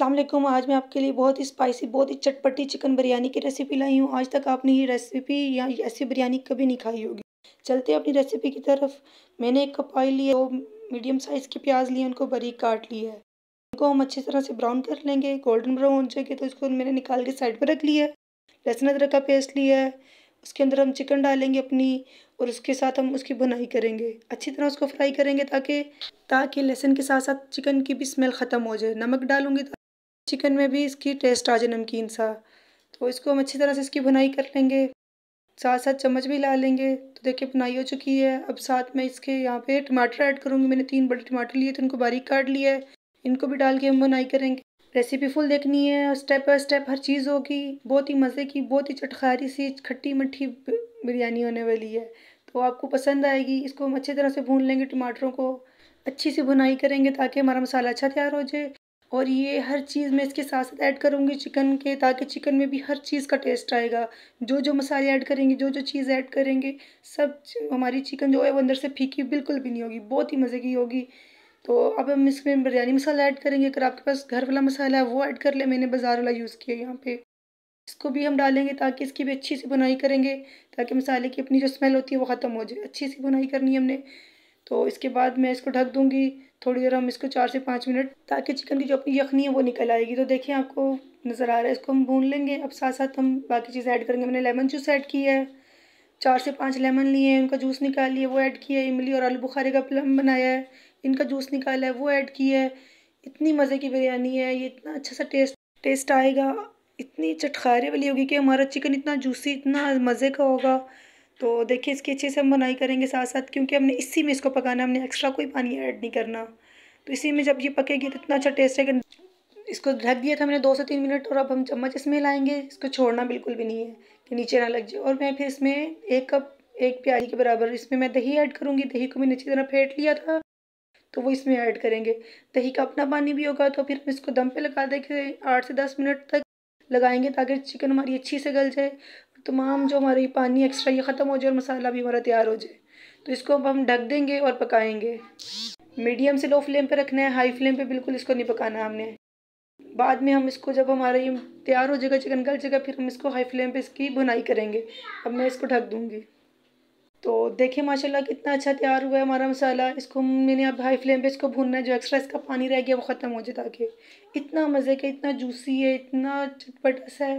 असलम आज मैं आपके लिए बहुत ही स्पाइसी बहुत ही चटपटी चिकन बिरयानी की रेसिपी लाई हूँ आज तक आपने ये रेसिपी या ऐसी बिरयानी कभी नहीं खाई होगी चलते अपनी रेसिपी की तरफ मैंने एक कप ऑयल लिया दो मीडियम साइज़ के प्याज लिए उनको बारीक काट लिया है उनको हम अच्छी तरह से ब्राउन कर लेंगे गोल्डन ब्राउन हो जाएगी तो इसको मैंने निकाल के साइड पर रख लिया है लहसुन अदरक का पेस्ट लिया है उसके अंदर हम चिकन डालेंगे अपनी और उसके साथ हम उसकी बुनाई करेंगे अच्छी तरह उसको फ्राई करेंगे ताकि ताकि लहसुन के साथ साथ चिकन की भी स्मेल ख़त्म हो जाए नमक डालूंगी तो चिकन में भी इसकी टेस्ट आ जाए नमकीन सा तो इसको हम अच्छी तरह से इसकी भुनाई कर लेंगे साथ साथ चम्मच भी ला लेंगे तो देखिए बुनाई हो चुकी है अब साथ में इसके यहाँ पे टमाटर ऐड करूँगी मैंने तीन बड़े टमाटर लिए तो इनको बारीक काट लिया है इनको भी डाल के हम बुनाई करेंगे रेसिपी फुल देखनी है और स्टेप बाय स्टेप हर चीज़ होगी बहुत ही मज़े की बहुत ही चटखारी सी खट्टी मट्ठी बिरयानी होने वाली है तो आपको पसंद आएगी इसको हम अच्छी तरह से भून लेंगे टमाटरों को अच्छी सी भुनाई करेंगे ताकि हमारा मसाला अच्छा तैयार हो जाए और ये हर चीज़ मैं इसके साथ साथ ऐड करूँगी चिकन के ताकि चिकन में भी हर चीज़ का टेस्ट आएगा जो जो मसाले ऐड करेंगे जो जो चीज़ ऐड करेंगे सब हमारी चिकन जो है वो अंदर से फीकी बिल्कुल भी नहीं होगी बहुत ही मज़े की होगी तो अब हम इसमें बिरयानी मसाला ऐड करेंगे अगर आपके पास घर वाला मसाला है वो ऐड कर ले मैंने बाज़ार वाला यूज़ किया यहाँ पे इसको भी हम डालेंगे ताकि इसकी भी अच्छी सी बुनाई करेंगे ताकि मसाले की अपनी जो स्मेल होती है वो ख़त्म हो जाए अच्छी सी बुनाई करनी है हमने तो इसके बाद मैं इसको ढक दूँगी थोड़ी देर हम इसको चार से पाँच मिनट ताकि चिकन की जो अपनी यखनी है वो निकल आएगी तो देखिए आपको नज़र आ रहा है इसको हम भून लेंगे अब साथ साथ हम बाकी चीज़ें ऐड करेंगे मैंने लेमन जूस ऐड किया है चार से पाँच लेमन लिए हैं उनका जूस निकाल लिया वो ऐड किया है इमली और आलू बुखारे का प्लम बनाया है इनका जूस निकाला है वो ऐड किया है इतनी मज़े की बिरयानी है ये इतना अच्छा सा टेस्ट टेस्ट आएगा इतनी चटखारे वाली होगी कि हमारा चिकन इतना जूसी इतना मज़े का होगा तो देखिए इसकी अच्छे से हम बनाई करेंगे साथ साथ क्योंकि हमने इसी में इसको पकाना हमने एक्स्ट्रा कोई पानी ऐड नहीं करना तो इसी में जब ये पकेगी तो इतना अच्छा टेस्ट है कि इसको ढक दिया था हमने दो से तीन मिनट और अब हम चम्मच इसमें लाएंगे इसको छोड़ना बिल्कुल भी नहीं है कि नीचे ना लग जाए और मैं फिर इसमें एक कप एक प्याज के बराबर इसमें मैं दही ऐड करूँगी दही को मैंने अच्छी तरह फेंट लिया था तो वो इसमें ऐड करेंगे दही का अपना पानी भी होगा तो फिर हम इसको दम पे लगा देंगे आठ से दस मिनट तक लगाएंगे ताकि चिकन हमारी अच्छी से गल जाए तमाम जो हमारी पानी एक्स्ट्रा ये ख़त्म हो जाए और मसाला भी हमारा तैयार हो जाए तो इसको अब हम ढक देंगे और पकाएंगे मीडियम से लो फ्लेम पे रखना है हाई फ्लेम पे बिल्कुल इसको नहीं पकाना हमने बाद में हम इसको जब हमारा ये तैयार हो जाएगा चिकन गल जाएगा फिर हम इसको हाई फ्लेम पे इसकी भुनाई करेंगे अब मैं इसको ढक दूँगी तो देखिए माशाल्लाह कितना अच्छा तैयार हुआ है हमारा मसाला इसको मैंने अब हाई फ्लेम पे इसको भूनना है जो एक्स्ट्रा इसका पानी रह गया वो ख़त्म हो जाए ताकि इतना मज़े का इतना जूसी है इतना चटपटा सा है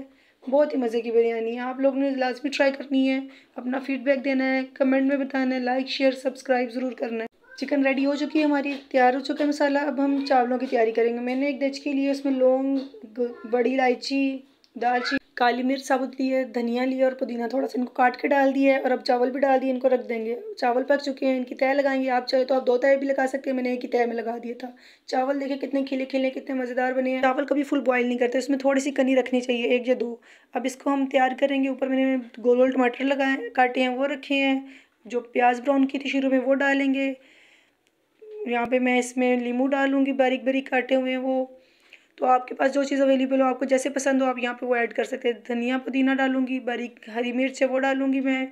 बहुत ही मज़े की बिरयानी है आप लोग ने लाजमी ट्राई करनी है अपना फीडबैक देना है कमेंट में बताना है लाइक शेयर सब्सक्राइब ज़रूर करना है चिकन रेडी हो चुकी है हमारी तैयार हो चुका है मसाला अब हम चावलों की तैयारी करेंगे मैंने एक डच के लिए उसमें लौंग बड़ी इलायची दालचीनी काली मिर्च साबुत ली है धनिया लिया और पुदीना थोड़ा सा इनको काट के डाल दिया है और अब चावल भी डाल दिए इनको रख देंगे चावल पक चुके हैं इनकी तय लगाएंगे आप चाहे तो आप दो तय भी लगा सकते हैं मैंने एक ही तय में लगा दिया था चावल देखे कितने खिले खिले कितने मज़ेदार बने हैं चावल कभी फुल बॉयल नहीं करते उसमें थोड़ी सी कनी रखनी चाहिए एक या दो अब इसको हम तैयार करेंगे ऊपर मैंने गोल गोल टमाटर लगाए काटे हैं वो रखे हैं जो प्याज ब्राउन की थी शुरू में वो डालेंगे यहाँ पे मैं इसमें लीमू डालूँगी बारीक बारीक काटे हुए वो तो आपके पास जो चीज़ अवेलेबल हो आपको जैसे पसंद हो आप यहाँ पे वो ऐड कर सकते हैं धनिया पुदीना डालूंगी बारीक हरी मिर्च है वो डालूंगी मैं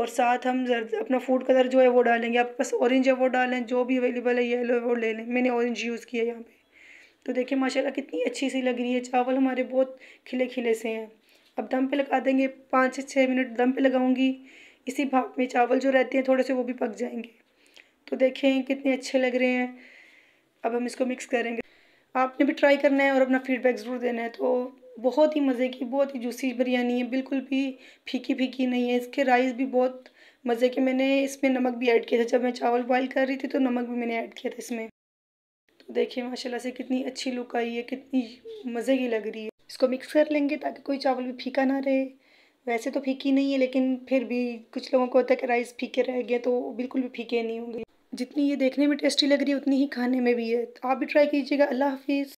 और साथ हम जर्द अपना फूड कलर जो है वो डालेंगे आपके पास ऑरेंज है वो डालें जो भी अवेलेबल है येलो है वो ले लें मैंने ऑरेंज यूज़ किया यहाँ पर तो देखिए माशाला कितनी अच्छी सी लग रही है चावल हमारे बहुत खिले खिले से हैं अब दम पर लगा देंगे पाँच से छः मिनट दम पर लगाऊँगी इसी भाप में चावल जो रहते हैं थोड़े से वो भी पक जाएंगे तो देखें कितने अच्छे लग रहे हैं अब हम इसको मिक्स करेंगे आपने भी ट्राई करना है और अपना फीडबैक ज़रूर देना है तो बहुत ही मज़े की बहुत ही जूसी बिरयानी है बिल्कुल भी फीकी फीकी नहीं है इसके राइस भी बहुत मज़े के मैंने इसमें नमक भी ऐड किया था जब मैं चावल बॉयल कर रही थी तो नमक भी मैंने ऐड किया था इसमें तो देखिए माशाल्लाह से कितनी अच्छी लुक आई है कितनी मज़े की लग रही है इसको मिक्स कर लेंगे ताकि कोई चावल भी फीका ना रहे वैसे तो फीकी नहीं है लेकिन फिर भी कुछ लोगों को होता है कि राइस फीके रह गए तो बिल्कुल भी फीके नहीं होंगे जितनी ये देखने में टेस्टी लग रही है उतनी ही खाने में भी है तो आप भी ट्राई कीजिएगा अल्लाह हाफिज़